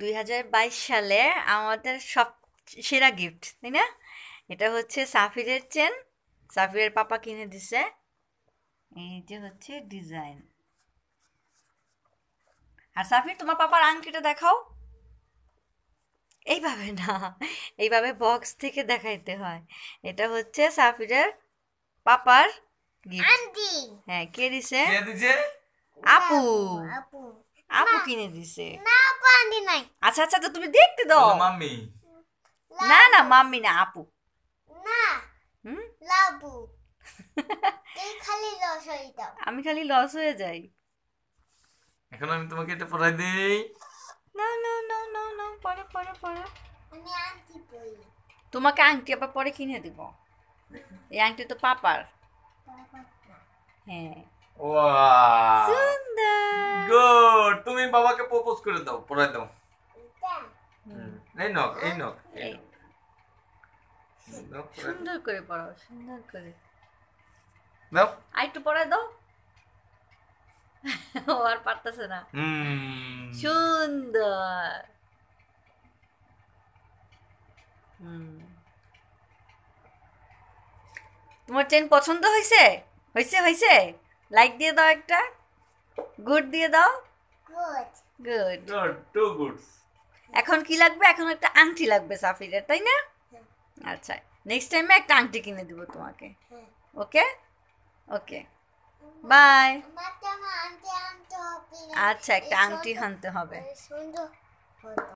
2022 সালে আমাদের সব সেরা গিফট তাই না এটা হচ্ছে সাফিরের চেন সাফিরের পাপা কিনে দিছে এই যে হচ্ছে ডিজাইন আর সাফির তোমার পাপার আংটিটা দেখাও এইভাবে না এইভাবে বক্স থেকে দেখাইতে হয় এটা হচ্ছে সাফিরের পাপার আন্টি হ্যাঁ কে দিছে কে দিছে আপু আপু আপু কিনে দিছে না আন্টি নাই আচ্ছা আচ্ছা তো তুমি দেখতে দাও মাম্মি না না মাম্মি না আপু না হুম লাবু তুই খালি লস হয়ে যাও আমি খালি লস হয়ে যাই এখন আমি তোমাকে এটা পড়াই দেই না না না না না পরে পরে পরে আমি আংটি পরি তোমাকে আংটি আবার পরে কিনে দিব এই আংটি তো পাপার হ্যাঁ ওয়া করে দাও পড়ায় দাও এই নখ এই নখ সুন্দর করে পড়াও সুন্দর করে দাও আর একটু পড়ায় দাও ও আর পারতেছে না সুন্দর তোমার চেন পছন্দ হয়েছে হয়েছে হয়েছে লাইক দিয়ে দাও একটা গুড দিয়ে দাও good good good to goods এখন কি লাগবে এখন একটা আংটি লাগবে সাফিরের তাই না হ্যাঁ। আচ্ছা নেক্সট টাইমে একটা আংটি কিনে দিব তোমাকে ওকে ওকে বাই আচ্ছা একটা আংটি আনতে হবে আচ্ছা,